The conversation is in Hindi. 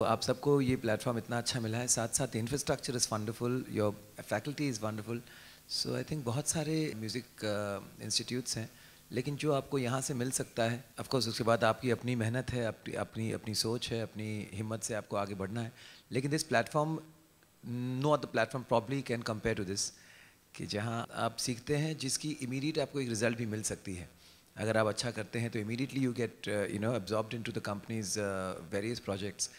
तो आप सबको ये प्लेटफॉर्म इतना अच्छा मिला है साथ साथ infrastructure is wonderful your faculty is wonderful so I think बहुत सारे म्यूज़िक इंस्टीट्यूट्स uh, हैं लेकिन जो आपको यहाँ से मिल सकता है ऑफकोर्स उसके बाद आपकी अपनी मेहनत है अपनी अपनी अपनी सोच है अपनी हिम्मत से आपको आगे बढ़ना है लेकिन this platform no a platform probably can compare to this कि जहाँ आप सीखते हैं जिसकी इमीडिएट आपको एक रिज़ल्ट भी मिल सकती है अगर आप अच्छा करते हैं तो immediately you get you know absorb into the companies various projects